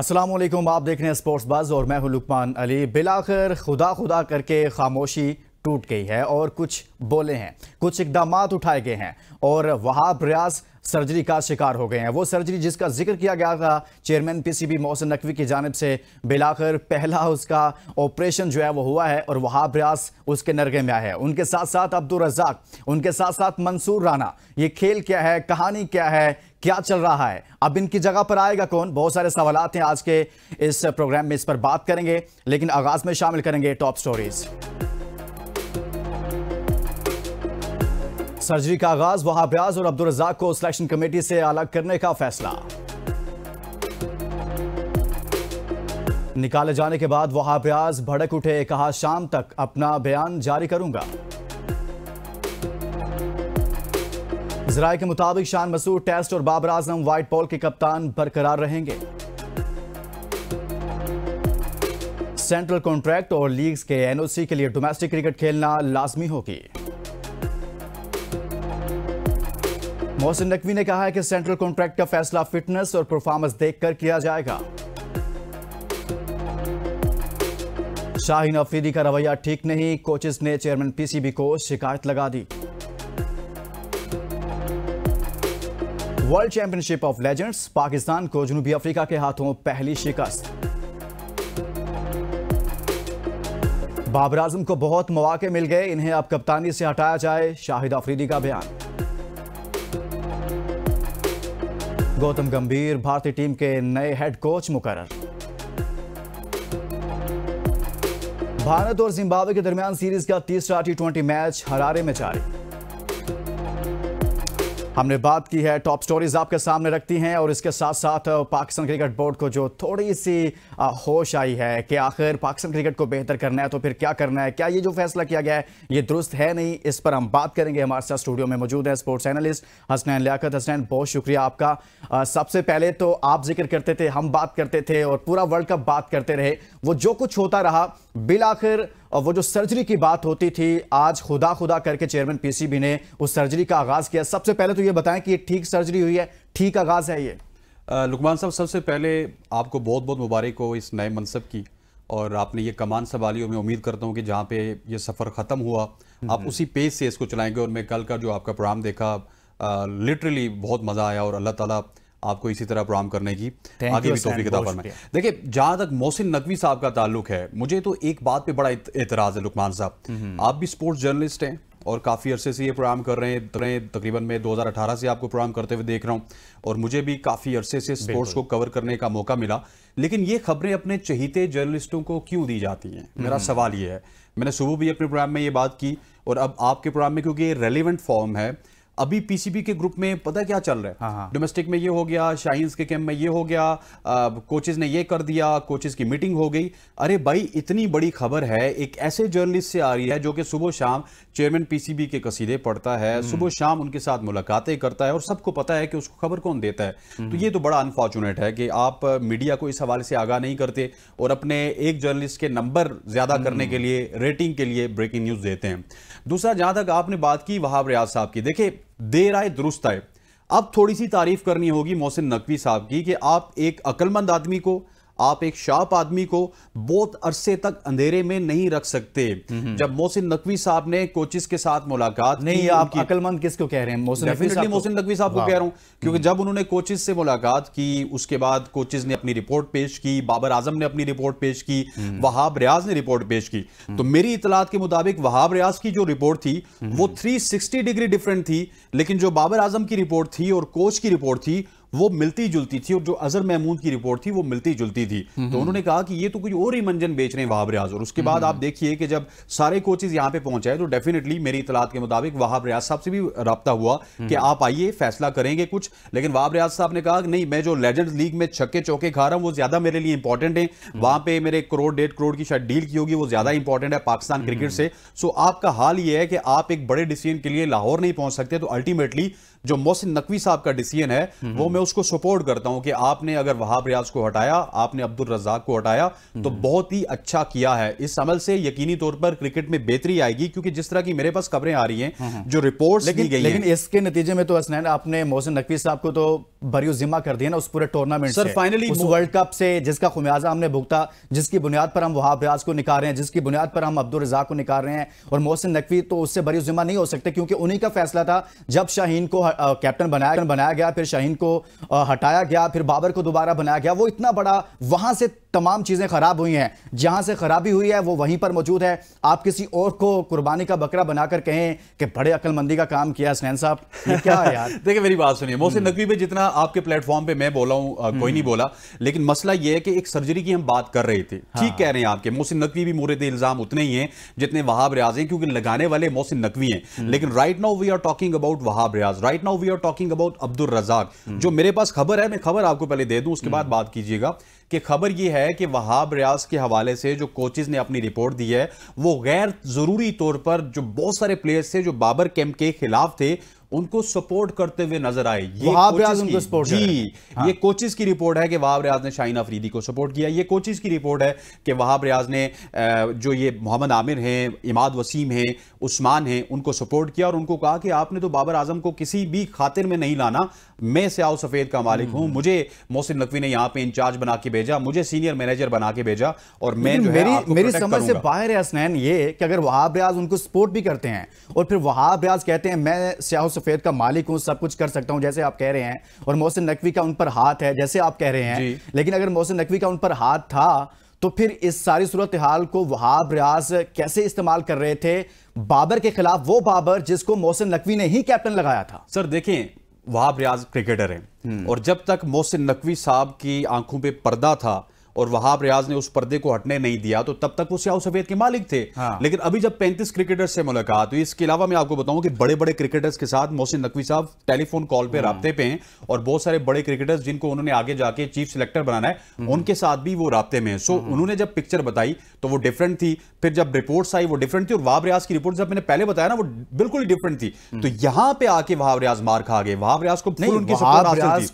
असलम आप देख रहे हैं स्पोर्ट्स बाज और मैं हूं लुकमान अली बिलाखिर खुदा खुदा करके खामोशी टूट गई है और कुछ बोले हैं कुछ इकदाम उठाए गए हैं और वहाब रियाज सर्जरी का शिकार हो गए हैं वो सर्जरी जिसका जिक्र किया गया था चेयरमैन पीसीबी मोहसिन नकवी की जानब से बिलाकर पहला उसका ऑपरेशन जो है वो हुआ है और वहाब रियाज उसके नरगे में आया है उनके साथ साथ अब्दुल रजाक उनके साथ साथ मंसूर राना ये खेल क्या है कहानी क्या है क्या चल रहा है अब इनकी जगह पर आएगा कौन बहुत सारे सवाल हैं आज के इस प्रोग्राम में इस पर बात करेंगे लेकिन आगाज में शामिल करेंगे टॉप स्टोरीज़ सर्जरी का आगाज वहां ब्याज और अब्दुल रजाक को सिलेक्शन कमेटी से अलग करने का फैसला निकाले जाने के बाद वहां ब्याज भड़क उठे कहा शाम तक अपना बयान जारी करूंगा जराये के मुताबिक शान मसूर टेस्ट और बाबर आजम व्हाइट बॉल के कप्तान बरकरार रहेंगे सेंट्रल कॉन्ट्रैक्ट और लीग्स के एनओसी के लिए डोमेस्टिक क्रिकेट खेलना लाजमी होगी मोहसिन नकवी ने कहा है कि सेंट्रल कॉन्ट्रैक्ट का फैसला फिटनेस और परफॉर्मेंस देखकर किया जाएगा शाहीन अफरीदी का रवैया ठीक नहीं कोचेस ने चेयरमैन पीसीबी को शिकायत लगा दी world championship of legends Pakistan को जनूबी अफ्रीका के हाथों पहली शिकस्त बाबर आजम को बहुत मौके मिल गए इन्हें अब कप्तानी से हटाया जाए शाहिद अफरीदी का बयान गौतम गंभीर भारतीय टीम के नए हेड कोच मुकर भारत और जिम्बाब्वे के दरमियान सीरीज का तीसरा टी ट्वेंटी मैच हरारे में जारी हमने बात की है टॉप स्टोरीज आपके सामने रखती हैं और इसके साथ साथ पाकिस्तान क्रिकेट बोर्ड को जो थोड़ी सी होश आई है कि आखिर पाकिस्तान क्रिकेट को बेहतर करना है तो फिर क्या करना है क्या ये जो फैसला किया गया है ये दुरुस्त है नहीं इस पर हम बात करेंगे हमारे साथ स्टूडियो में मौजूद है स्पोर्ट्स एनालिस्ट हसनैन लियाकत हसनैन बहुत शुक्रिया आपका सबसे पहले तो आप जिक्र करते थे हम बात करते थे और पूरा वर्ल्ड कप बात करते रहे वो जो कुछ होता रहा बिल आखिर वो जो सर्जरी की बात होती थी आज खुदा खुदा करके चेयरमैन पीसीबी ने उस सर्जरी का आगाज किया सबसे पहले तो ये बताएं कि ये ठीक सर्जरी हुई है ठीक आगाज है ये लुकमान साहब सबसे पहले आपको बहुत बहुत मुबारक हो इस नए मनसब की और आपने ये कमान संभाली और मैं उम्मीद करता हूँ कि जहाँ पे ये सफ़र ख़त्म हुआ आप हम्म। उसी पेज से इसको चलाएंगे और मैं कल का जो आपका प्रोग्राम देखा लिटरली बहुत मज़ा आया और अल्लाह ताली आपको इसी तरह प्रोग्राम करने की आगे भी तोफी किताब पर देखिए जहां तक मोहसिन नकवी साहब का ताल्लुक है मुझे तो एक बात पे बड़ा एतराज है लुकमान साहब हम्म। आप भी स्पोर्ट्स जर्नलिस्ट हैं और काफ़ी अरसे से ये प्रोग्राम कर रहे हैं तकरीबन मैं 2018 से आपको प्रोग्राम करते हुए देख रहा हूँ और मुझे भी काफ़ी अरसे से स्पोर्ट्स को कवर करने का मौका मिला लेकिन ये खबरें अपने चहीते जर्नलिस्टों को क्यों दी जाती हैं हम्म। मेरा सवाल ये है मैंने सुबह भी अपने प्रोग्राम में ये बात की और अब आपके प्रोग्राम में क्योंकि ये रेलिवेंट फॉर्म है अभी पीसीबी के ग्रुप में पता क्या चल रहा है डोमेस्टिक हाँ, हाँ। में ये हो गया शाइन्स के कैंप में ये हो गया कोचेज ने ये कर दिया कोचेज की मीटिंग हो गई अरे भाई इतनी बड़ी खबर है एक ऐसे जर्नलिस्ट से आ रही है जो कि सुबह शाम चेयरमैन पीसीबी के कसीदे पढ़ता है हम्म। सुबह शाम उनके साथ मुलाकातें करता है और सबको पता है कि उसको खबर कौन देता है हम्म। तो ये तो बड़ा अनफॉर्चुनेट है कि आप मीडिया को इस हवाले से आगाह नहीं करते और अपने एक जर्नलिस्ट के नंबर ज्यादा हम्म। करने के लिए रेटिंग के लिए ब्रेकिंग न्यूज देते हैं दूसरा जहां तक आपने बात की वहाब रियाज साहब की देखिये दे रहा है दुरुस्त है अब थोड़ी सी तारीफ करनी होगी मोहसिन नकवी साहब की कि आप एक अक्लमंद आदमी को आप एक शार्प आदमी को बहुत अरसे तक अंधेरे में नहीं रख सकते हम्म। जब मोहसिन नकवी साहब ने कोचिस के साथ मुलाकात नहीं आप अकलमंद किसको कह रहे हैं मोहसिन नकवी साहब को कह रहा हूं हम्म। क्योंकि जब उन्होंने कोचिस से मुलाकात की उसके बाद कोचिस ने अपनी रिपोर्ट पेश की बाबर आजम ने अपनी रिपोर्ट पेश की हम्म। वहाब रियाज ने रिपोर्ट पेश की तो मेरी इतलात के मुताबिक वहाब रियाज की जो रिपोर्ट थी वो थ्री डिग्री डिफरेंट थी लेकिन जो बाबर आजम की रिपोर्ट थी और कोच की रिपोर्ट थी वो मिलती जुलती थी और जो अजहर महमूद की रिपोर्ट थी वो मिलती जुलती थी हम्म, तो हम्म। उन्होंने कहा कि ये तो कुछ और ही मंजन बेच रहे हैं वहाब रियाज और उसके हम्म, बाद आप देखिए कि जब सारे कोचेज यहाँ पे पहुंचाए तो डेफिनेटली मेरी इतलात के मुताबिक वहाब रियाज साहब से भी रबता हुआ कि आप आइए फैसला करेंगे कुछ लेकिन वहाब रियाज साहब ने कहा नहीं मैं जो लेजेंड लीग में छक्के चौके खा रहा हूँ वो ज्यादा मेरे लिए इंपॉर्टेंट है वहां पे मेरे करोड़ डेढ़ करोड़ की शायद डील की होगी वो ज्यादा इंपॉर्टेंट है पाकिस्तान क्रिकेट से सो आपका हाल ये है कि आप एक बड़े डिसीजन के लिए लाहौर नहीं पहुंच सकते तो अल्टीमेटली जो मोहसिन नकवी साहब का डिसीजन है हम्म, वो हम्म। मैं उसको सपोर्ट करता हूं कि आपने अगर वहाब रियाज को हटाया आपने अब्दुल रजाक को हटाया तो हम्म। बहुत ही अच्छा किया है इस अमल से यकीनी तौर पर क्रिकेट में बेहतरी आएगी क्योंकि जिस तरह की मेरे पास खबरें आ रही हैं जो रिपोर्ट लेकिन, गई लेकिन इसके नतीजे में तो हसनैन आपने मोहसिन नकवी साहब को तो बरियो जिम्मा कर दिया ना उस पूरे tournament sir finally world cup से जिसका खुमियाजा हमने भुगता जिसकी बुनियाद पर हम वहाब रियाज को निकाल रहे हैं जिसकी बुनियाद पर हम अब्दुल रजाक को निकाल रहे हैं और मोहसिन नकवी तो उससे बरियो जिम्मा नहीं हो सकते क्योंकि उन्हीं का फैसला था जब शाहीन को कैप्टन बनाया बनाया गया फिर शाहीन को हटाया गया फिर बाबर को दोबारा बनाया गया वो इतना बड़ा वहां से तमाम चीज़ें ख़राब हुई हैं जहां से ख़राबी हुई है वो वहीं पर मौजूद है आप किसी और को कुर्बानी का बकरा बनाकर कहें कि बड़े अकलमंदी का काम किया स्नैन साहब क्या है यार देखिए मेरी बात सुनिए मोहसिन हम्म। नकवी पे जितना आपके प्लेटफॉर्म पे मैं बोला हूँ कोई नहीं हम्म। बोला लेकिन मसला ये है कि एक सर्जरी की हम बात कर रहे थे हाँ। ठीक हाँ। कह रहे हैं आपके मोहसिन नकवी भी मोरे इल्ज़ाम उतने ही हैं जितने वहाब रियाज हैं क्योंकि लगाने वाले मोहसिन नकवी हैं हम्म। लेकिन right now we are talking about Wahab Riaz right now we are talking about Abdul Razzaq जो मेरे पास खबर है मैं खबर आपको पहले दे दूँ उसके बाद बात कीजिएगा कि खबर यह है कि वहाब रियाज के हवाले से जो कोचेज ने अपनी रिपोर्ट दी है वो गैर ज़रूरी तौर पर जो बहुत सारे प्लेयर्स थे जो बाबर कैंप के खिलाफ थे उनको सपोर्ट करते हुए नजर आए ये उनको सपोर्ट जी हाँ। ये कोचिज की रिपोर्ट है कि वहाब रियाज ने शाहीन अफरीदी को सपोर्ट किया ये कोचिस की रिपोर्ट है कि वहाब रियाज ने जो ये मोहम्मद आमिर हैं इमाद वसीम हैं उस्मान हैं उनको सपोर्ट किया और उनको कहा कि आपने तो बाबर आजम को किसी भी खातिर में नहीं लाना मैं सियाह सफ़ेद का मालिक हूं हम्म। मुझे मोहसिन नकवी ने यहाँ पे इंचार्ज बना के भेजा मुझे सीनियर मैनेजर बना के भेजा और मैं जो मेरी मेरी समझ से बाहर है हसनैन ये कि अगर वहाब रियाज उनको सपोर्ट भी करते हैं और फिर वहाब रियाज कहते हैं मैं सियाह सफ़ेद का मालिक हूं सब कुछ कर सकता हूं जैसे आप कह रहे हैं और मोहसिन नकवी का उन पर हाथ है जैसे आप कह रहे हैं लेकिन अगर मोहसिन नकवी का उन पर हाथ था तो फिर इस सारी सूरत हाल को वहाब रियाज कैसे इस्तेमाल कर रहे थे बाबर के खिलाफ वो बाबर जिसको मोहसिन नकवी ने ही कैप्टन लगाया था सर देखें वहाब रियाज क्रिकेटर हैं हम्म। और जब तक मोहसिन नकवी साहब की आंखों पे पर्दा था और वहाब रियाज ने उस पर्दे को हटने नहीं दिया तो तब तक वो सियाह सफेद के मालिक थे हाँ। लेकिन अभी जब 35 क्रिकेटर्स से मुलाकात हुई इसके अलावा मैं आपको बताऊं कि बड़े बड़े क्रिकेटर्स के साथ मोहसिन नकवी साहब टेलीफोन कॉल पे हाँ। रबते पे हैं और बहुत सारे बड़े क्रिकेटर्स जिनको उन्होंने आगे जाके चीफ सिलेक्टर बनाना है हम्म। उनके साथ भी वो रबते में सो हम्म। उन्होंने जब पिक्चर बताई तो वो डिफरेंट थी फिर जब रिपोर्ट आई वो डिफरेंट थी और वहाब रियाज की रिपोर्ट जब मैंने पहले बताया ना वो बिल्कुल डिफरेंट थी हम्म। तो यहाँ पे आके वहाब रियाज मार खा गए वहाब रियाज को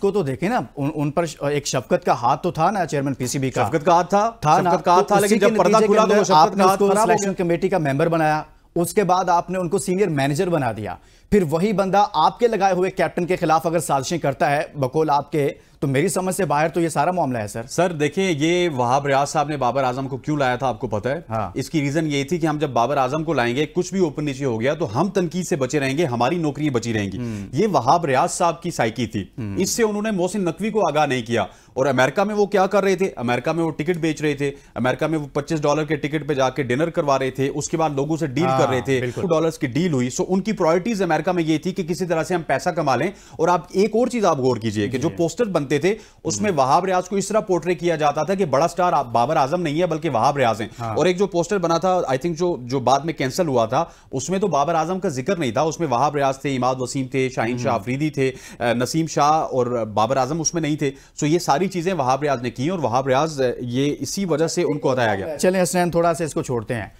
को तो देखे ना उन पर एक शफकत का हाथ तो था ना चेयरमैन पीसीबी भी कहा शफकतकार था था शफकतकार तो था लेकिन जब पर्दा खुला तो आपने उसको सिलेक्शन कमेटी का मेंबर बनाया उसके बाद आपने उनको सीनियर मैनेजर बना दिया फिर वही बंदा आपके लगाए हुए कैप्टन के खिलाफ अगर साजिशें करता है बकोल आपके तो मेरी समझ से बाहर तो ये सारा मामला है सर सर देखिए ये वहाब रियाज साहब ने बाबर आजम को क्यों लाया था आपको पता है हाँ। इसकी रीजन ये थी कि हम जब बाबर आजम को लाएंगे कुछ भी ऊपर नीचे हो गया तो हम तनकीद से बचे रहेंगे हमारी नौकरियां बची रहेंगी हम्म। ये वहाब रियाज साहब की साइकी थी हम्म। इससे उन्होंने मोहसिन नकवी को आगाह नहीं किया और अमेरिका में वो क्या कर रहे थे अमेरिका में वो टिकट बेच रहे थे अमेरिका में वो 25 डॉलर के टिकट पे जाके डिनर करवा रहे थे उसके बाद लोगों से डील कर रहे हाँ, थे डॉलर डॉलर्स की डील हुई सो उनकी प्रायोरिटीज अमेरिका में ये थी कि किसी तरह से हम पैसा कमा लें और आप एक और चीज आप गौर कीजिए कि जो पोस्टर बन बनते थे उसमें वहाब रियाज को इस तरह पोर्ट्रे किया जाता था कि बड़ा स्टार बाबर आजम नहीं है बल्कि वहाब रियाज हैं हाँ। और एक जो पोस्टर बना था आई थिंक जो जो बाद में कैंसिल हुआ था उसमें तो बाबर आजम का जिक्र नहीं था उसमें वहाब रियाज थे इमाद वसीम थे शाहिन शाह हम्म। अफरीदी थे नसीम शाह और बाबर आजम उसमें नहीं थे सो ये सारी चीज़ें वहाब रियाज ने की और वहाब रियाज ये इसी वजह से उनको हटाया गया चले हसनैन थोड़ा सा इसको छोड़ते हैं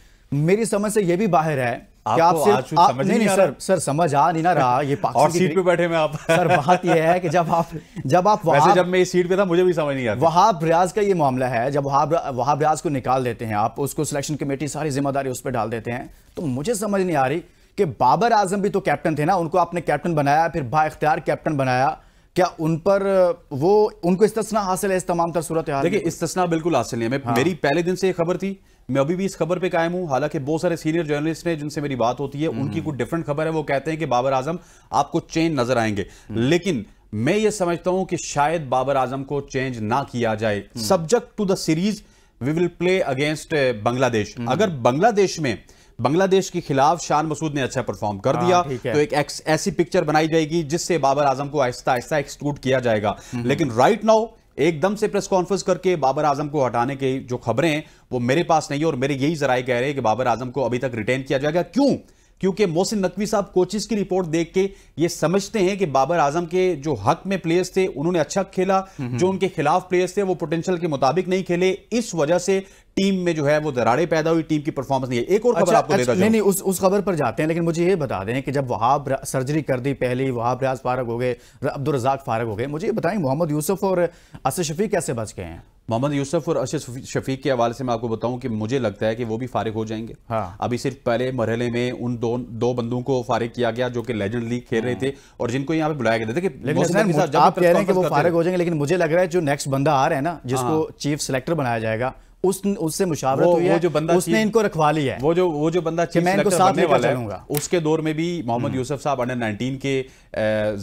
मेरी समझ से यह भी बाहर है आप सिर्फ समझ नहीं, नहीं, नहीं सर सर समझ आ नहीं ना रहा ये और सीट पे बैठे मैं आप सर बात ये है कि जब आप जब आप वैसे जब मैं सीट पे था मुझे भी समझ नहीं आता वहाब रियाज का ये मामला है जब वहाब वहाब रियाज को निकाल देते हैं आप उसको सिलेक्शन कमेटी सारी जिम्मेदारी उस पर डाल देते हैं तो मुझे समझ नहीं आ रही कि बाबर आजम भी तो कैप्टन थे ना उनको आपने कैप्टन बनाया फिर बाख्तियार कैप्टन बनाया क्या उन पर वो उनको इस्तना हासिल है इस तमाम तर सूरत देखिए इस्तना बिल्कुल हासिल नहीं है हाँ। मेरी पहले दिन से ये खबर थी मैं अभी भी इस खबर पे कायम हूं हालांकि बहुत सारे सीनियर जर्नलिस्ट हैं जिनसे मेरी बात होती है उनकी हम्म। कुछ डिफरेंट खबर है वो कहते हैं कि बाबर आजम आपको चेंज नजर आएंगे हम्म। लेकिन मैं ये समझता हूं कि शायद बाबर आजम को चेंज ना किया जाए subject to the series we will play against Bangladesh अगर बांग्लादेश में बांग्लादेश के खिलाफ शान मसूद ने अच्छा परफॉर्म कर हाँ, दिया तो एक ऐसी पिक्चर बनाई जाएगी जिससे बाबर आजम को आहिस्ता आहिस्ता एक्सक्लूड किया जाएगा हम्म। लेकिन राइट नाउ एकदम से प्रेस कॉन्फ्रेंस करके बाबर आजम को हटाने की जो खबरें हैं वो मेरे पास नहीं है और मेरे यही जराए कह रहे हैं कि बाबर आजम को अभी तक रिटेन किया जाएगा क्यों क्योंकि मोहसिन नकवी साहब कोचिज की रिपोर्ट देख के ये समझते हैं कि बाबर आजम के जो हक में प्लेयर्स थे उन्होंने अच्छा खेला जो उनके खिलाफ प्लेयर्स थे वो पोटेंशियल के मुताबिक नहीं खेले इस वजह से टीम में जो है वो दरारे पैदा हुई टीम की परफॉर्मेंस नहीं है एक और खबर अच्छा, आपको अच्छा, नहीं नहीं उस उस खबर पर जाते हैं लेकिन मुझे ये बता दें कि जब वहाब सर्जरी कर दी पहली वहाब रियाज फारग हो गए अब्दुल रजाक फारग हो गए मुझे ये बताएं मोहम्मद यूसुफ और असद शफी कैसे बच गए हैं मोहम्मद यूसुफ और अशद शफीक के हवाले से मैं आपको बताऊं कि मुझे लगता है कि वो भी फारिग हो जाएंगे हाँ। अभी सिर्फ पहले मरहले में उन दो दो बंदों को फारिग किया गया जो कि लेजेंड लीग खेल रहे हाँ। थे और जिनको यहाँ पे बुलाया गया था कि आप कह रहे हैं कि वो फारिग हो जाएंगे लेकिन मुझे लग रहा है जो नेक्स्ट बंदा आ रहा है ना जिसको चीफ हाँ। सिलेक्टर बनाया जाएगा उससे मुशावरत हुई है जो बंदा उसने इनको रखवा लिया वो जो वो जो बंदा चीफ सिलेक्टर बनने वाला है उसके दौर में भी मोहम्मद हम्म। यूसुफ साहब अंडर 19 के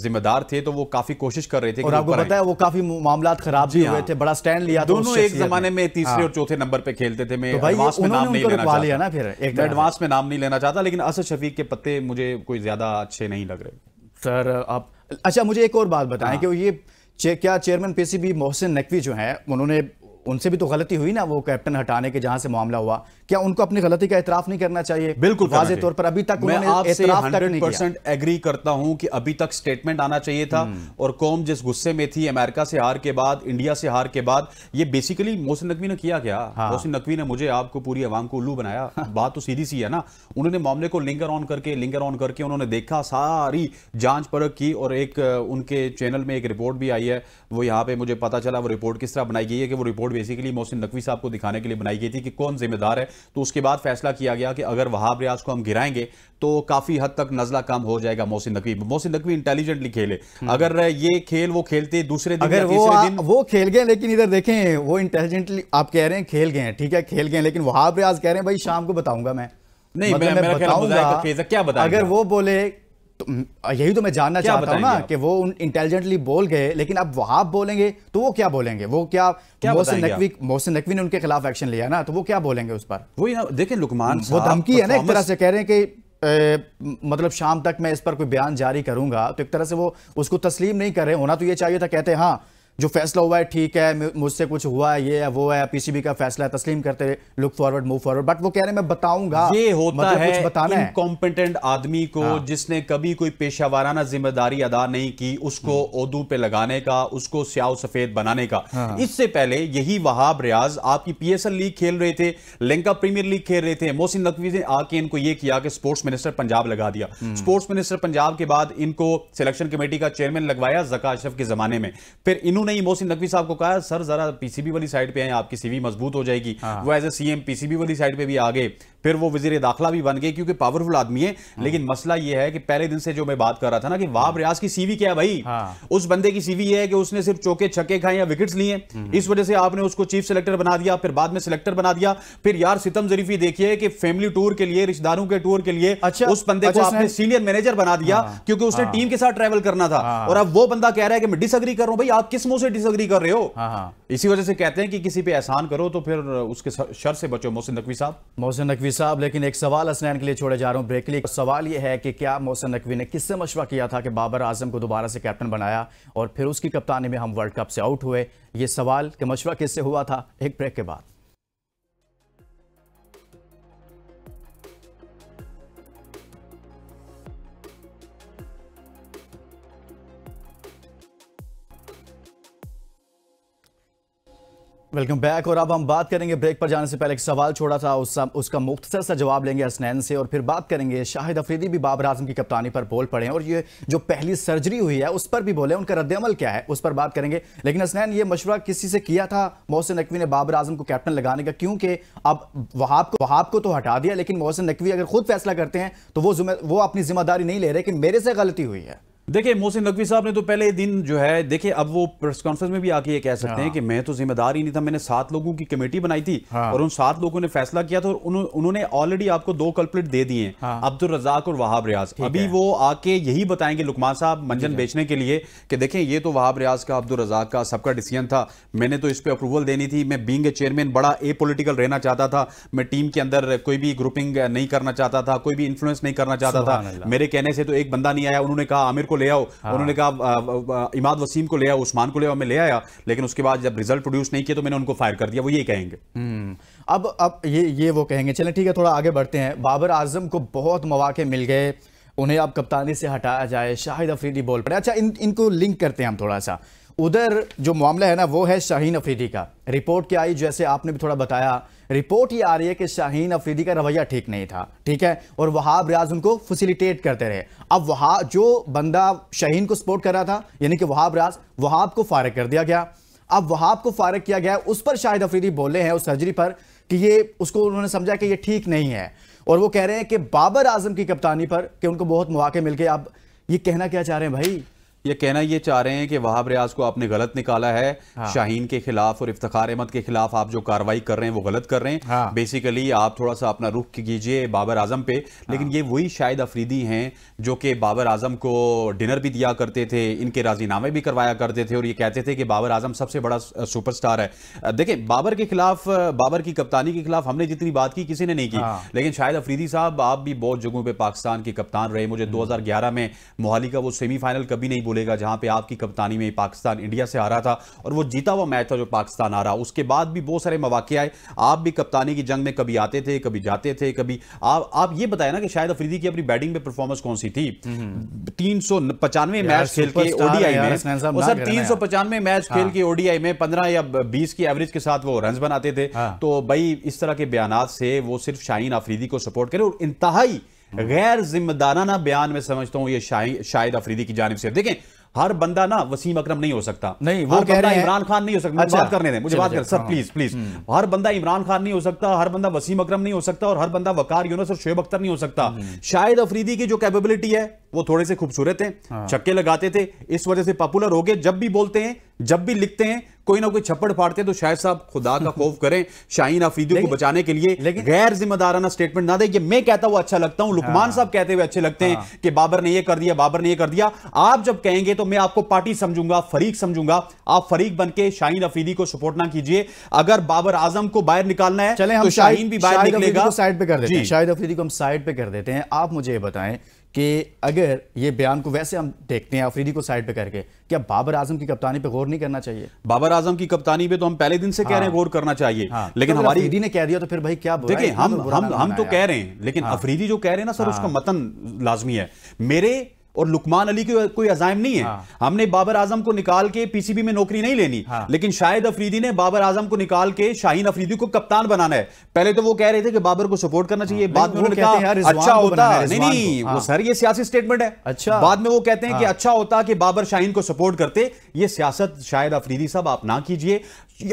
जिम्मेदार थे तो वो काफी कोशिश कर रहे थे और आपको पता है वो काफी मामला खराब भी हुए हाँ। थे बड़ा स्टैंड लिया दोनों एक जमाने में तीसरे हाँ। और चौथे नंबर पर खेलते थे तो एडवांस में नाम नहीं लेना एडवांस में नाम नहीं लेना चाहता लेकिन असद शफीक के पत्ते मुझे कोई ज्यादा अच्छे नहीं लग रहे सर आप अच्छा मुझे एक और बात बताएं हाँ। कि ये क्या चेयरमैन पीसीबी मोहसिन नकवी जो हैं उन्होंने उनसे भी तो गलती हुई ना वो कैप्टन हटाने के जहाँ से मामला हुआ क्या उनको अपनी गलती का एतराफ नहीं करना चाहिए बिल्कुल वाजे तौर पर अभी तक मैं आपसे हंड्रेड परसेंट एग्री करता हूं कि अभी तक स्टेटमेंट आना चाहिए था हम्म। और कौम जिस गुस्से में थी अमेरिका से हार के बाद इंडिया से हार के बाद ये बेसिकली मोहसिन नकवी ने किया क्या हाँ। मोहसिन नकवी ने मुझे आपको पूरी आवाम को उल्लू बनाया बात तो सीधी सी है ना उन्होंने मामले को लिंगर ऑन करके लिंगर ऑन करके उन्होंने देखा सारी जांच परख की और एक उनके चैनल में एक रिपोर्ट भी आई है वो यहाँ पे मुझे पता चला वो रिपोर्ट किस तरह बनाई गई है कि वो रिपोर्ट बेसिकली मोहसिन नकवी साहब को दिखाने के लिए बनाई गई थी कि कौन जिम्मेदार है तो उसके बाद फैसला किया गया कि अगर वहाब रियाज को हम गिराएंगे तो काफी हद तक नजला कम हो जाएगा मोहसिन नकवी मोहसिन नकवी इंटेलिजेंटली खेले हम्म। अगर ये खेल वो खेलते दूसरे दिन अगर वो दिन वो खेल गए लेकिन इधर देखें वो इंटेलिजेंटली आप कह रहे हैं खेल गए हैं ठीक है खेल गए लेकिन वहाब रियाज कह रहे हैं भाई शाम को बताऊंगा मैं नहीं मतलब मैं, मैं बताऊंगा क्या बताया अगर वो बोले तो यही तो मैं जानना चाहता हूँ ना कि वो इंटेलिजेंटली बोल गए लेकिन अब आप बोलेंगे तो वो क्या बोलेंगे वो क्या, क्या मोहसिन नकवी मोहसिन नकवी ने उनके खिलाफ एक्शन लिया ना तो वो क्या बोलेंगे उस पर वो यहाँ देखें लुकमान वो धमकी है ना एक तरह से कह रहे हैं कि मतलब शाम तक मैं इस पर कोई बयान जारी करूंगा तो एक तरह से वो उसको तस्लीम नहीं कर रहे होना तो ये चाहिए था कहते हाँ जो फैसला हुआ है ठीक है मुझसे कुछ हुआ है ये है वो है पीसीबी का फैसला है तस्लीम करते look forward move forward but वो कह रहे हैं मैं बताऊंगा ये मतलब होता मतलब है बताना कॉम्पिटेंट आदमी को हाँ। जिसने कभी कोई पेशा वाराना जिम्मेदारी अदा नहीं की उसको उदू हम्म। पे लगाने का उसको स्याव सफेद बनाने का हाँ। इससे पहले यही वहाब रियाज आपकी पीएसएल लीग खेल रहे थे लंका प्रीमियर लीग खेल रहे थे मोहसिन नकवी ने आके इनको ये किया कि स्पोर्ट्स मिनिस्टर पंजाब लगा दिया स्पोर्ट्स हम्म। मिनिस्टर पंजाब के बाद इनको सिलेक्शन कमेटी का चेयरमैन लगवाया जका अशरफ के जमाने में फिर इन्होंने ने ही मोहसिन नकवी साहब को कहा सर जरा पीसीबी वाली साइड पे हैं आपकी सीवी मजबूत हो जाएगी हाँ। वो एज ए सीएम पीसीबी वाली साइड पे भी आगे फिर वो वजीर दाखिला भी बन गए क्योंकि पावरफुल आदमी है हाँ। लेकिन मसला ये है कि पहले दिन से जो मैं बात कर रहा था ना कि वाब रियाज की सीवी क्या है भाई हाँ। उस बंदे की सीवी ये है कि उसने सिर्फ चौके छक्के खाए या विकेट्स लिए हम्म। इस वजह से आपने उसको चीफ सेलेक्टर बना दिया फिर बाद में सिलेक्टर बना दिया फिर यार सितम जरीफी देखिए कि फैमिली टूर के लिए रिश्तेदारों के टूर के लिए अच्छा उस बंदे को अच्छा आपने सीनियर मैनेजर बना दिया हाँ। क्योंकि उसने टीम हाँ। के साथ ट्रेवल करना था और अब वो बंदा कह रहा है कि मैं डिसअग्री कर रहा हूँ भाई आप किस मुंह से डिसअग्री कर रहे हो इसी वजह से कहते हैं कि किसी पे एहसान करो तो फिर उसके शर से बचो मोहसिन नकवी साहब मोहसिन नकवी साहब लेकिन एक सवाल हसनैन के लिए छोड़े जा रहा हूँ ब्रेक के लिए सवाल ये है कि क्या मोहसन नकवी ने किससे मशवरा किया था कि बाबर आजम को दोबारा से कैप्टन बनाया और फिर उसकी कप्तानी में हम वर्ल्ड कप से आउट हुए ये सवाल कि मशवरा किससे हुआ था एक ब्रेक के बाद वेलकम बैक और अब हम बात करेंगे ब्रेक पर जाने से पहले एक सवाल छोड़ा था उस, उसका मुख्तर सा जवाब लेंगे असनैन से और फिर बात करेंगे शाहिद अफरीदी भी बाबर आजम की कप्तानी पर बोल पड़े और ये जो पहली सर्जरी हुई है उस पर भी बोले उनका रद्दमल क्या है उस पर बात करेंगे लेकिन असनैन ये मशवरा किसी से किया था मोहसिन नकवी ने बाबर आजम को कैप्टन लगाने का क्योंकि अब वहाब को वहाब को तो हटा दिया लेकिन मोहसिन नकवी अगर खुद फैसला करते हैं तो वो वो अपनी जिम्मेदारी नहीं ले रहे कि मेरे से गलती हुई है देखिए मोहसिन नकवी साहब ने तो पहले दिन जो है देखिए अब वो प्रेस कॉन्फ्रेंस में भी आके ये कह सकते हाँ। हैं कि मैं तो जिम्मेदार ही नहीं था मैंने सात लोगों की कमेटी बनाई थी हाँ। और उन सात लोगों ने फैसला किया था और उन्होंने ऑलरेडी आपको दो कल्पलेट दे दिए हाँ। अब्दुल रजाक और वहाब रियाज अभी वो आके यही बताएंगे लुकमान साहब मंजन बेचने के लिए कि देखें ये तो वहाब रियाज का अब्दुल रजाक का सबका डिसीजन था मैंने तो इस पर अप्रूवल देनी थी मैं बींग ए चेयरमैन बड़ा ए पोलिटिकल रहना चाहता था मैं टीम के अंदर कोई भी ग्रुपिंग नहीं करना चाहता था कोई भी इन्फ्लुएंस नहीं करना चाहता था मेरे कहने से तो एक बंदा नहीं आया उन्होंने कहा आमिर को ले आओ हाँ। उन्होंने कहा इमाद वसीम को ले आओ उस्मान को ले आओ मैं ले आया लेकिन उसके बाद जब रिजल्ट प्रोड्यूस नहीं किया तो मैंने उनको फायर कर दिया वो ये कहेंगे हम्म, अब अब ये ये वो कहेंगे चलें ठीक है थोड़ा आगे बढ़ते हैं बाबर आजम को बहुत मौाक़े मिल गए उन्हें अब कप्तानी से हटाया जाए शाहिद अफरीदी बॉल पड़े अच्छा इन इनको लिंक करते हैं हम थोड़ा सा उधर जो मामला है ना वो है शाहीन अफरीदी का रिपोर्ट क्या आई जैसे आपने भी थोड़ा बताया रिपोर्ट ये आ रही है कि शाहीन अफरीदी का रवैया ठीक नहीं था ठीक है और वहाब रियाज उनको फैसिलिटेट करते रहे अब वहा जो बंदा शाहीन को सपोर्ट कर रहा था यानी कि वहाब रियाज वहाब को फारग कर दिया गया अब वहाब को फारग किया गया उस पर शाहिद अफरीदी बोले हैं उस सर्जरी पर कि ये उसको उन्होंने समझा कि ये ठीक नहीं है और वो कह रहे हैं कि बाबर आजम की कप्तानी पर कि उनको बहुत मौके मिल गए अब ये कहना क्या चाह रहे हैं भाई ये कहना ये चाह रहे हैं कि वहाब रियाज को आपने गलत निकाला है हाँ। शाहीन के खिलाफ और इफ्तार अहमद के खिलाफ आप जो कार्रवाई कर रहे हैं वो गलत कर रहे हैं हाँ। बेसिकली आप थोड़ा सा अपना रुख कीजिए बाबर आजम पे लेकिन हाँ। ये वही शायद अफरीदी हैं जो कि बाबर आजम को डिनर भी दिया करते थे इनके राजीनामे भी करवाया करते थे और ये कहते थे कि बाबर आजम सबसे बड़ा स्टार है देखें बाबर के खिलाफ बाबर की कप्तानी के खिलाफ हमने जितनी बात की किसी ने नहीं की हाँ। लेकिन शायद अफरीदी साहब आप भी बहुत जगहों पर पाकिस्तान के कप्तान रहे मुझे हम्म। दो में मोहाली का वो सेमीफाइनल कभी नहीं खुलेगा जहां पे आपकी कप्तानी में पाकिस्तान इंडिया से आ रहा था और वो जीता हुआ मैच था जो पाकिस्तान आ रहा उसके बाद भी बहुत सारे मौाक़े आए आप भी कप्तानी की जंग में कभी आते थे कभी जाते थे कभी आप आप ये बताया ना कि शायद अफरीदी की अपनी बैटिंग में परफॉर्मेंस कौन सी थी हम्म। तीन सौ पचानवे मैच खेल के ओडीआई में सर तीन सौ पचानवे मैच खेल हाँ। के ओडीआई में पंद्रह या बीस की एवरेज के साथ वो रन बनाते थे हाँ। तो भाई इस तरह के बयान से वो सिर्फ शाहीन अफरीदी को सपोर्ट करे और इंतहाई हम्म। गैर जिम्मेदाराना बयान में समझता हूँ ये शाहिद अफरीदी की जानब से देखें हर बंदा ना वसीम अकरम नहीं हो सकता नहीं वो कह रहे हैं इमरान खान नहीं हो सकता अच्छा, बात करने दें मुझे बात कर सर प्लीज हाँ। प्लीज हम्म। हर बंदा इमरान खान नहीं हो सकता हर बंदा वसीम अकरम नहीं हो सकता और हर बंदा वकार यूनस और शोएब अख्तर नहीं हो सकता हम्म। शाहिद अफरीदी की जो कैपेबिलिटी है वो थोड़े से खूबसूरत हैं हाँ। छक्के लगाते थे इस वजह से पॉपुलर हो गए जब भी बोलते हैं जब भी लिखते हैं कोई ना कोई छप्पड़ फाड़ते हैं तो शायद साहब खुदा का खौफ करें शाहीन आफरीदी को बचाने के लिए गैर जिम्मेदाराना स्टेटमेंट ना दे ये मैं कहता हूं अच्छा लगता हूं लुकमान हाँ। साहब कहते हुए अच्छे लगते हैं हाँ। कि बाबर ने ये कर दिया बाबर ने ये कर दिया आप जब कहेंगे तो मैं आपको पार्टी समझूंगा फरीक समझूंगा आप फरीक बन के शाहीन अफरीदी को सपोर्ट ना कीजिए अगर बाबर आजम को बाहर निकालना है चले हम तो शाहीन भी बाहर निकलेगा साइड पर कर देते हैं शाहिद अफरीदी को हम साइड पर कर देते हैं आप मुझे बताएं कि अगर ये बयान को वैसे हम देखते हैं अफरीदी को साइड पे करके क्या बाबर आजम की कप्तानी पे गौर नहीं करना चाहिए बाबर आजम की कप्तानी पे तो हम पहले दिन से हाँ, कह रहे हैं हाँ। गौर करना चाहिए हाँ, लेकिन तो हमारी अफरीदी ने कह दिया तो फिर भाई क्या देखिए हम हम हम तो कह रहे हैं लेकिन हाँ। अफरीदी जो कह रहे हैं ना सर उसका हाँ। मतन लाजमी है मेरे और लुकमान अली की कोई अजायम नहीं है हाँ। हमने बाबर आजम को निकाल के पीसीबी में नौकरी नहीं लेनी हाँ। लेकिन शाहिद अफरीदी ने बाबर आजम को निकाल के शाहीन अफरीदी को कप्तान बनाना है पहले तो वो कह रहे थे कि बाबर को सपोर्ट करना चाहिए हाँ। बाद में उन्होंने कहा अच्छा तो होता नहीं तो नहीं हाँ। वो सर ये सियासी स्टेटमेंट है अच्छा बाद में वो कहते हैं कि हाँ। अच्छा होता कि बाबर शाहीन को सपोर्ट करते ये सियासत शाहिद अफरीदी साहब आप ना कीजिए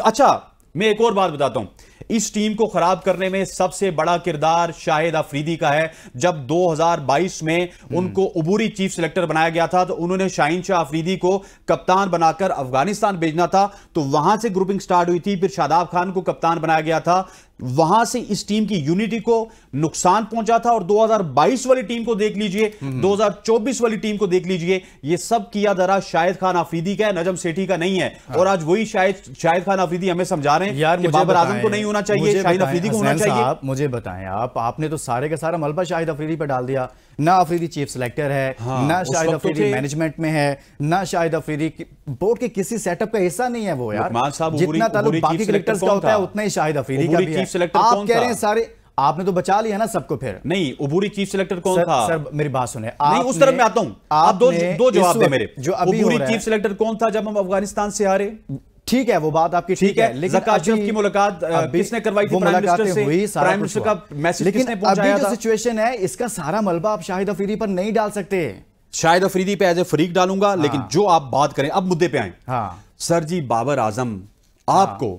अच्छा मैं एक और बात बताता हूं इस टीम को खराब करने में सबसे बड़ा किरदार शाहिद अफरीदी का है जब 2022 में हम्म। उनको उबूरी चीफ सिलेक्टर बनाया गया था तो उन्होंने शाहिन शाह अफरीदी को कप्तान बनाकर अफगानिस्तान भेजना था तो वहां से ग्रुपिंग स्टार्ट हुई थी फिर शादाब खान को कप्तान बनाया गया था वहां से इस टीम की यूनिटी को नुकसान पहुंचा था और 2022 वाली टीम को देख लीजिए 2024 हम्म। वाली टीम को देख लीजिए ये सब किया दरा शाहिद खान आफरीदी का है नजम सेठी का नहीं है हाँ। और आज वही शायद शाहिद खान आफरीदी हमें समझा रहे हैं यार कि बाबर आजम को नहीं होना चाहिए शाहिद को होना चाहिए मुझे बताएं आप आपने तो सारे का सारा मलबा शाहिद अफरीदी पर डाल दिया ना अफरीदी चीफ सिलेक्टर है हाँ, ना शायद अफरीदी तो मैनेजमेंट में है ना शायद अफरीदी बोर्ड के किसी सेटअप का हिस्सा नहीं है वो यार जितना ताल्लुक बाकी क्रिकेटर्स का होता है उतना ही शायद अफरीदी का भी है आप कह रहे हैं सारे आपने तो बचा लिया ना सबको फिर नहीं उबूरी चीफ सिलेक्टर कौन सर, था सर मेरी बात सुने नहीं उस तरफ मैं आता हूं आप दो दो जवाब दे मेरे जो उबूरी चीफ सिलेक्टर कौन था जब हम अफगानिस्तान से हारे ठीक है वो बात आपकी ठीक है, लेकिन जकाशेव की मुलाकात किसने करवाई थी प्राइम मिनिस्टर से हुई प्राइम मिनिस्टर का मैसेज लेकिन किसने पहुंचाया जो सिचुएशन है इसका सारा मलबा आप शाहिद अफरीदी पर नहीं डाल सकते शाहिद अफरीदी पे एज ए फरीक डालूंगा हाँ। लेकिन जो आप बात करें अब मुद्दे पे आए हाँ। सर जी बाबर आजम हाँ। आपको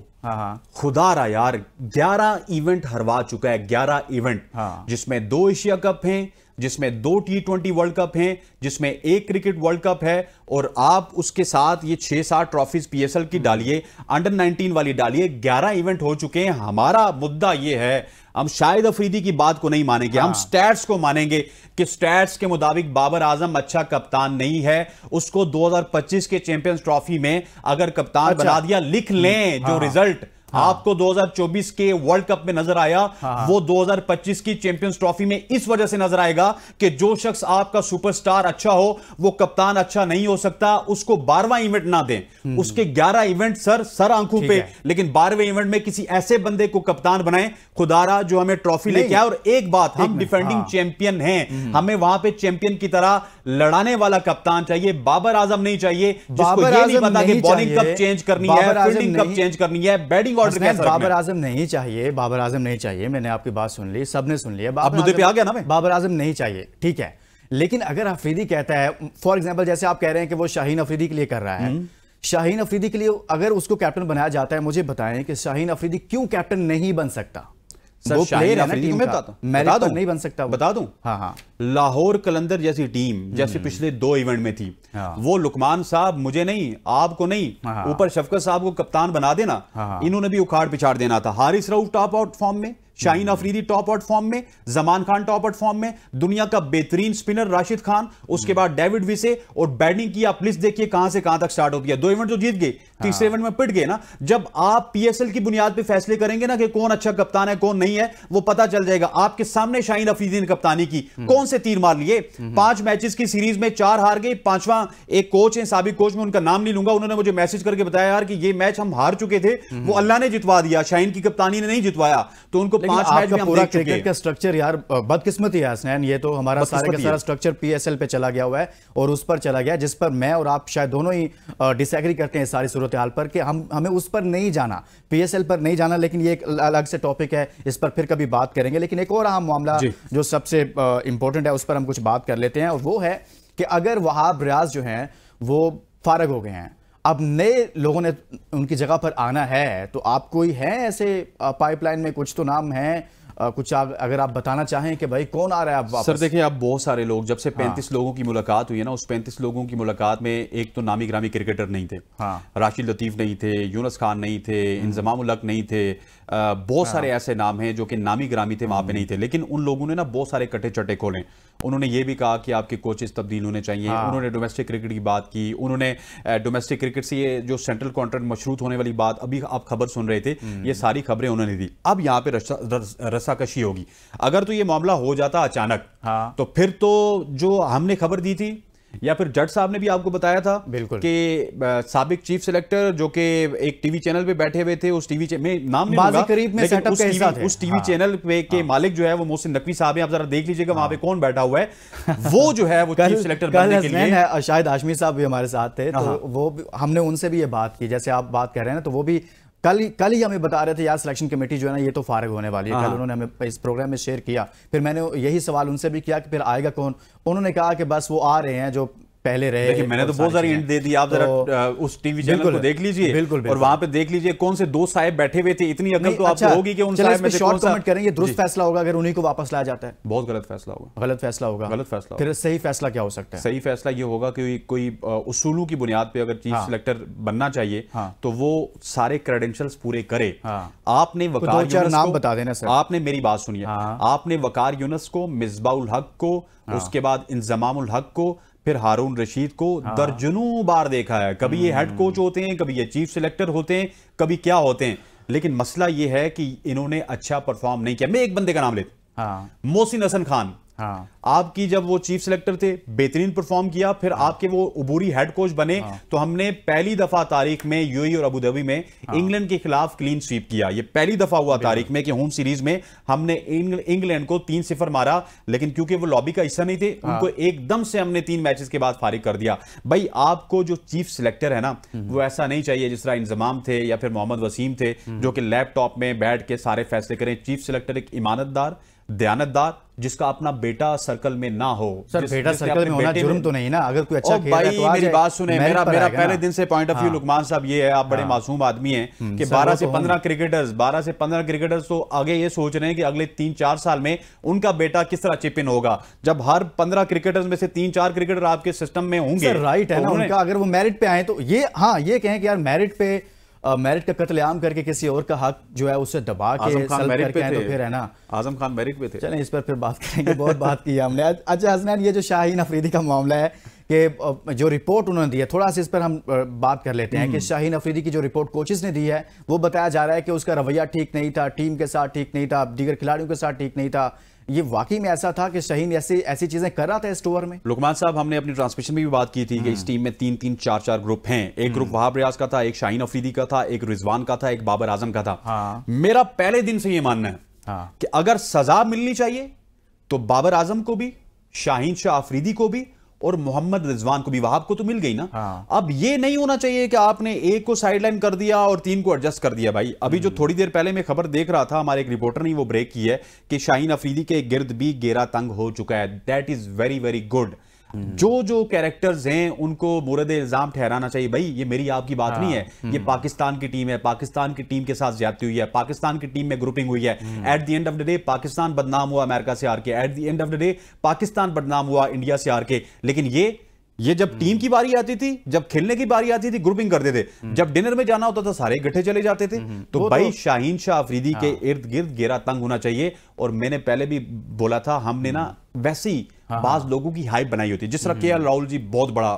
खुदा रहा यार ग्यारह इवेंट हरवा चुका है ग्यारह इवेंट जिसमें दो एशिया कप हैं जिसमें दो टी ट्वेंटी वर्ल्ड कप हैं जिसमें एक क्रिकेट वर्ल्ड कप है और आप उसके साथ ये छह सात ट्रॉफीज पीएसएल की डालिए अंडर 19 वाली डालिए 11 इवेंट हो चुके हैं हमारा मुद्दा ये है हम शायद अफरीदी की बात को नहीं मानेंगे हाँ। हम स्टैट्स को मानेंगे कि स्टैट्स के मुताबिक बाबर आजम अच्छा कप्तान नहीं है उसको 2025 के चैंपियंस ट्रॉफी में अगर कप्तान अच्छा। बना दिया लिख लें हाँ। जो रिजल्ट हाँ। आपको 2024 के वर्ल्ड कप में नजर आया हाँ।, हाँ। वो 2025 की चैंपियंस ट्रॉफी में इस वजह से नजर आएगा कि जो शख्स आपका सुपरस्टार अच्छा हो वो कप्तान अच्छा नहीं हो सकता उसको बारहवा इवेंट ना दें हम्म। उसके 11 इवेंट सर सर आंखों पे लेकिन बारहवें इवेंट में किसी ऐसे बंदे को कप्तान बनाए खुदारा जो हमें ट्रॉफी लेके आए और एक बात हम डिफेंडिंग चैंपियन है हमें वहां पर चैंपियन की तरह लड़ाने वाला कप्तान चाहिए बाबर आजम नहीं चाहिए जिसको ये नहीं पता कि बॉलिंग कब चेंज करनी है फील्डिंग कब चेंज करनी है बैटिंग ऑर्डर कैसा बाबर आजम नहीं चाहिए बाबर आजम नहीं चाहिए मैंने आपकी बात सुन ली सबने सुन लिया आप मुद्दे पे आ गया ना मैं बाबर आजम नहीं चाहिए ठीक है लेकिन अगर अफरीदी कहता है फॉर एग्जाम्पल जैसे आप कह रहे हैं कि वो शाहीन अफरीदी के लिए कर रहा है हम्म। शाहीन अफरीदी के लिए अगर उसको कैप्टन बनाया जाता है मुझे बताएं कि शाहीन अफरीदी क्यों कैप्टन नहीं बन सकता सर वो प्लेयर है ना टीम में बताता बता दूं नहीं बन सकता बता दूं हाँ हाँ लाहौर कलंदर जैसी टीम जैसे हम्म। पिछले दो इवेंट में थी हाँ। वो लुकमान साहब मुझे नहीं आपको नहीं हाँ, हाँ। ऊपर हाँ। शफकत साहब को कप्तान बना देना हाँ, हाँ। इन्होंने भी उखाड़ पिछाड़ देना था Haris Rauf top out form में Shaheen Afridi top out form में Zaman Khan top out form में दुनिया का बेहतरीन स्पिनर राशिद खान उसके हम्म। बाद डेविड विसे और बैटिंग की आप लिस्ट देखिए कहां से कहां तक स्टार्ट होती है दो इवेंट जो जीत गए तीसरे इवेंट हाँ। में पिट गए ना जब आप पीएसएल की बुनियाद पर फैसले करेंगे ना कि कौन अच्छा कप्तान है कौन नहीं है वो पता चल जाएगा आपके सामने शाहीन अफरीदी ने कप्तानी की हम्म। कौन से तीर मार लिए हम्म। पांच मैचेस की सीरीज में चार हार गई पांचवा एक कोच है सबिक कोच में उनका नाम नहीं लूंगा उन्होंने मुझे मैसेज करके बताया यार कि ये मैच हम हार चुके थे वो अल्लाह ने जितवा दिया शाहीन की कप्तानी ने नहीं जितवाया तो उनको पांच मैच में पूरा क्रिकेट का स्ट्रक्चर यार बदकिस्मती ही हसनैन ये तो हमारा सारे का सारा स्ट्रक्चर पीएसएल पे चला गया हुआ है और उस पर चला गया जिस पर मैं और आप शायद दोनों ही डिसएग्री करते हैं सारी सूरत हाल पर कि हम हमें उस पर नहीं जाना पीएसएल पर नहीं जाना लेकिन ये एक अलग से टॉपिक है इस पर फिर कभी बात करेंगे लेकिन एक और अहम मामला जो सबसे इंपॉर्टेंट है उस पर हम कुछ बात कर लेते हैं और वो है कि अगर वहाब रियाज जो है वो फारग हो गए हैं अब नए लोगों ने उनकी जगह पर आना है तो आप कोई हैं ऐसे पाइपलाइन में कुछ तो नाम हैं कुछ आग, अगर आप बताना चाहें कि भाई कौन आ रहा है आप वापस? सर देखिए आप बहुत सारे लोग जब से हाँ। पैंतीस हाँ। लोगों की मुलाकात हुई है ना उस पैंतीस लोगों की मुलाकात में एक तो नामी ग्रामी क्रिकेटर नहीं थे हाँ। राशिद लतीफ़ नहीं थे यूनस खान नहीं थे हम्म। इंजमाम उलक नहीं थे बहुत हाँ। सारे ऐसे नाम हैं जो कि नामी ग्रामी थे वहाँ पे हम्म। नहीं थे लेकिन उन लोगों ने ना बहुत सारे कटे चटे खोले उन्होंने ये भी कहा कि आपके कोचेस तब्दील होने चाहिए हाँ। उन्होंने डोमेस्टिक क्रिकेट की बात की उन्होंने डोमेस्टिक क्रिकेट से ये जो सेंट्रल कॉन्ट्रैक्ट मशरूत होने वाली बात अभी आप खबर सुन रहे थे ये हम्म। सारी खबरें उन्होंने दी अब यहाँ पे रस्साकशी होगी अगर तो ये मामला हो जाता अचानक हाँ। तो फिर तो जो हमने खबर दी थी या फिर जट साहब ने भी आपको बताया था बिल्कुल कि सबक चीफ सिलेक्टर जो कि एक टीवी चैनल पे बैठे हुए थे उस टीवी में नाम करीब में सेटअप का हिस्सा उस टीवी हाँ। चैनल पे के हाँ। मालिक जो है वो मोहसिन नकवी साहब आप जरा देख लीजिएगा वहां पे कौन बैठा हुआ है वो जो है वो चीफ सिलेक्टर बनने के लिए शायद आशमी साहब भी हमारे साथ थे तो हाँ। वो हमने उनसे भी ये बात की जैसे आप बात कर रहे हैं तो वो भी कल कल ही हमें बता रहे थे यार सिलेक्शन कमेटी जो है ना ये तो फारग होने वाली है कल हाँ। उन्होंने हमें इस प्रोग्राम में शेयर किया फिर मैंने यही सवाल उनसे भी किया कि फिर आएगा कौन उन्होंने कहा कि बस वो आ रहे हैं जो पहले रहे देखिए मैंने तो बहुत सारी इंट दे दी आप जरा तो, उस टीवी चैनल को देख लीजिए बिल्कुल और वहां पे देख लीजिए कौन से दो साहेब बैठे हुए थे इतनी अकल तो आपको होगी अच्छा, कि उन साहेब में शॉर्ट कमेंट करें ये दुरुस्त फैसला होगा अगर उन्हीं को वापस लाया जाता है बहुत गलत फैसला होगा गलत फैसला होगा गलत फैसला फिर सही फैसला क्या हो सकता है सही फैसला ये होगा कि कोई उसूलों की बुनियाद पर अगर चीफ हाँ। सिलेक्टर बनना चाहिए हाँ। तो वो सारे क्रेडेंशियल पूरे करे हाँ। आपने तो वकार नाम बता देना सर आपने मेरी बात सुनिए आपने वकार यूनस को मिसबाउल हक को उसके बाद इंजमाम हक को फिर हारून रशीद को हाँ। दर्जनों बार देखा है कभी ये हेड कोच हम्म। होते हैं कभी ये चीफ सिलेक्टर होते हैं कभी क्या होते हैं लेकिन मसला ये है कि इन्होंने अच्छा परफॉर्म नहीं किया मैं एक बंदे का नाम लेता हाँ। मोहसिन हसन खान हाँ। आपकी जब वो चीफ सिलेक्टर थे बेहतरीन परफॉर्म किया फिर हाँ। आपके वो उबूरी हेड कोच बने हाँ। तो हमने पहली दफा तारीख में यूएई और धाबी में हाँ। इंग्लैंड के खिलाफ क्लीन स्वीप किया ये पहली दफा हुआ तारीख में कि होम सीरीज में हमने इंग्लैंड को तीन सिफर मारा लेकिन क्योंकि वो लॉबी का हिस्सा नहीं थे हाँ। उनको एकदम से हमने तीन मैच के बाद फारिग कर दिया भाई आपको जो चीफ सिलेक्टर है ना हम्म। वो ऐसा नहीं चाहिए जिस तरह इंजमाम थे या फिर मोहम्मद वसीम थे हम्म। जो कि लैपटॉप में बैठ के सारे फैसले करें चीफ सिलेक्टर एक ईमानतदार दयानतदार जिसका अपना बेटा सर्कल में ना हो सर बेटा सर्कल में होना जुर्म तो नहीं ना अगर कोई अच्छा खेल भाई तो मेरी बात सुने मेरा मेरा पहले दिन से पॉइंट ऑफ व्यू लुकमान साहब ये है आप बड़े हाँ। मासूम आदमी हैं हम्म, कि 12 से 15 क्रिकेटर्स 12 से 15 क्रिकेटर्स तो आगे ये सोच रहे हैं कि अगले तीन चार साल में उनका बेटा किस तरह चिप इन होगा जब हर पंद्रह क्रिकेटर्स में से तीन चार क्रिकेटर आपके सिस्टम में होंगे राइट है तो ना उनका अगर वो मेरिट पे आए तो ये हाँ ये कहें कि यार मेरिट पे मेरिट का आम करके किसी और का हक जो है उसे दबा के तो फिर है ना आजम खान मेरिट पे थे चले इस पर फिर बात करेंगे बहुत बात की हमने अच्छा हसनैन ये जो शाहीन अफरीदी का मामला है कि जो रिपोर्ट उन्होंने दी है थोड़ा सा इस पर हम बात कर लेते हैं कि हम्म। शाहीन अफरीदी की जो रिपोर्ट कोचेज ने दी है वो बताया जा रहा है कि उसका रवैया ठीक नहीं था टीम के साथ ठीक नहीं था दीगर खिलाड़ियों के साथ ठीक नहीं था ये वाकई में ऐसा था कि शहीन ऐसी ऐसी चीजें कर रहा था इस टूर में लुकमान साहब हमने अपनी ट्रांसमिशन में भी बात की थी कि इस हम्म। टीम में तीन तीन चार चार ग्रुप हैं एक ग्रुप हम्म। वहाब रियाज का था एक शाहीन अफरीदी का था एक रिजवान का था एक बाबर आजम का था हाँ। मेरा पहले दिन से ये मानना है हाँ। कि अगर सजा मिलनी चाहिए तो बाबर आजम को भी शाहीन शाह अफरीदी को भी और मोहम्मद रिजवान को भी वहाब को तो मिल गई ना हाँ। अब ये नहीं होना चाहिए कि आपने एक को साइडलाइन कर दिया और तीन को एडजस्ट कर दिया भाई अभी जो हम्म। थोड़ी देर पहले मैं खबर देख रहा था हमारे एक रिपोर्टर ने वो ब्रेक की है कि शाहीन अफरीदी के गिर्द भी गेरा तंग हो चुका है that is very very good hmm. जो जो कैरेक्टर्स हैं उनको मुरद इल्जाम ठहराना चाहिए भाई ये मेरी आपकी बात नहीं है हाँ, हम्म। ये पाकिस्तान की टीम है पाकिस्तान की टीम के साथ ज्यादा हुई है पाकिस्तान की टीम में ग्रुपिंग हुई है at the end of the day Pakistan बदनाम हुआ अमेरिका से हार के at the end of the day Pakistan बदनाम हुआ इंडिया से हार के लेकिन ये ये जब हम्म। टीम की बारी आती थी जब खेलने की बारी आती थी ग्रुपिंग करते थे जब डिनर में जाना होता था सारे गठे चले जाते थे तो भाई तो, शाहीन शाह अफरीदी हाँ। के इर्द गिर्द घेरा तंग होना चाहिए और मैंने पहले भी बोला था हमने ना वैसी हाँ, बाज हाँ। लोगों की हाइप बनाई होती है जिस तरह के हम्म। एल राहुल जी बहुत बड़ा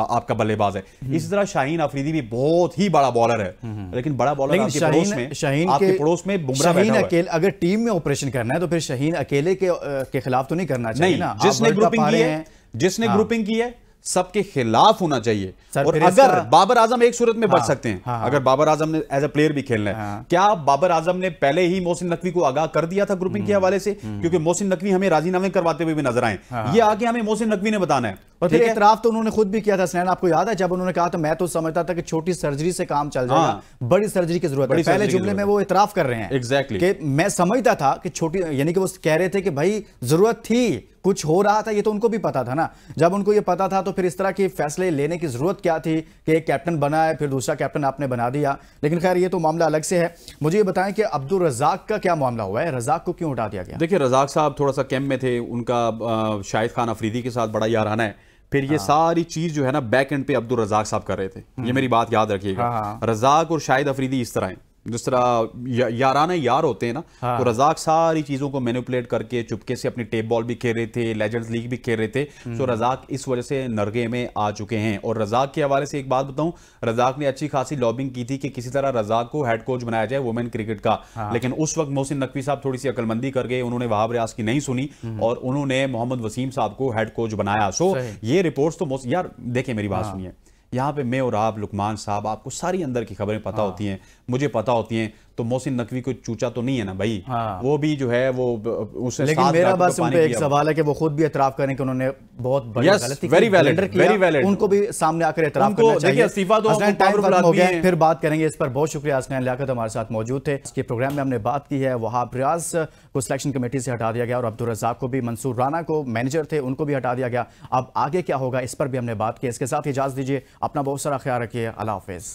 आपका बल्लेबाज है हम्म। इसी तरह शाहीन अफरीदी भी बहुत ही बड़ा बॉलर है हम्म, लेकिन बड़ा बॉलर लेकिन शाहीन, में शाहीन के, पड़ोस में बुमराह शाहीन अकेले अगर टीम में ऑपरेशन करना है तो फिर शाहीन अकेले के, के खिलाफ तो नहीं करना चाहिए नहीं, ना जिसने ग्रुपिंग की है जिसने ग्रुपिंग हाँ। की है सबके खिलाफ होना चाहिए और अगर बाबर आजम एक सूरत में हाँ, बच सकते हैं हाँ, हाँ, अगर बाबर आजम ने एज ए प्लेयर भी खेलना है हाँ, क्या बाबर आजम ने पहले ही मोहसिन नकवी को आगाह कर दिया था ग्रुपिंग के हम्म, हवाले से हम्म। क्योंकि मोहसिन नकवी हमें राजीनामे करवाते हुए भी नजर आए हाँ। ये आके हमें मोहसिन नकवी ने बताना है इतराफ तो उन्होंने खुद भी किया था स्नैन आपको याद है जब उन्होंने कहा था मैं तो समझता था कि छोटी सर्जरी से काम चल जाएगा हाँ। बड़ी सर्जरी की जरूरत है पहले जुमले में वो इतराफ कर रहे हैं एग्जैक्टली exactly. कि मैं समझता था कि छोटी यानी कि वो कह रहे थे कि भाई जरूरत थी कुछ हो रहा था ये तो उनको भी पता था ना जब उनको ये पता था तो फिर इस तरह के फैसले लेने की जरूरत क्या थी कि एक कैप्टन बना है फिर दूसरा कैप्टन आपने बना दिया लेकिन खैर ये तो मामला अलग से है मुझे ये बताएं कि अब्दुल रजाक का क्या मामला हुआ है रजाक को क्यों उठा दिया गया देखिए रजाक साहब थोड़ा सा कैम्प में थे उनका शाहिद खान अफरीदी के साथ बड़ा याराना है फिर ये हाँ। सारी चीज जो है ना बैक एंड पे अब्दुल रजाक साहब कर रहे थे ये हम्म। मेरी बात याद रखिएगा हाँ, हाँ। रजाक और शाहिद अफरीदी इस तरह हैं जिस तरह याराना यार होते हैं ना हाँ। तो रजाक सारी चीज़ों को मैनिपुलेट करके चुपके से अपनी टेप बॉल भी खेल रहे थे लेजेंड्स लीग भी खेल रहे थे हम्म। तो रजाक इस वजह से नरगे में आ चुके हैं और रजाक के हवाले से एक बात बताऊं रजाक ने अच्छी खासी लॉबिंग की थी कि किसी तरह रजाक को हेड कोच बनाया जाए वुमेन क्रिकेट का हाँ। लेकिन उस वक्त मोहसिन नकवी साहब थोड़ी सी अकलमंदी कर गए उन्होंने वहाब रियाज की नहीं सुनी हम्म। और उन्होंने मोहम्मद वसीम साहब को हेड कोच बनाया सो ये रिपोर्ट तो यार देखे मेरी बात हाँ। सुनिए यहाँ पे मैं और आप लुकमान साहब आपको सारी अंदर की खबरें पता हाँ। होती हैं मुझे पता होती हैं तो मोहसिन नकवी को चूचा तो नहीं है ना भाई हाँ। वो भी जो है वो उसने लेकिन मेरा बस उन पे एक सवाल है कि वो खुद भी एतराफ करें कि उन्होंने बहुत वेरी वैलिड वेरी वैलिड उनको भी सामने आकर एतराफ तो फिर बात करेंगे इस पर बहुत शुक्रिया हमारे साथ मौजूद थे इसके प्रोग्राम में हमने बात की है वहाब रियाज को सिलेक्शन कमेटी से हटा दिया गया और अब्दुल रजाक को भी मंसूर राना को मैनेजर थे उनको भी हटा दिया गया अब आगे क्या होगा इस पर भी हमने बात की इसके साथ इजाज़ दीजिए अपना बहुत सारा ख्याल रखिए अला हाफिज़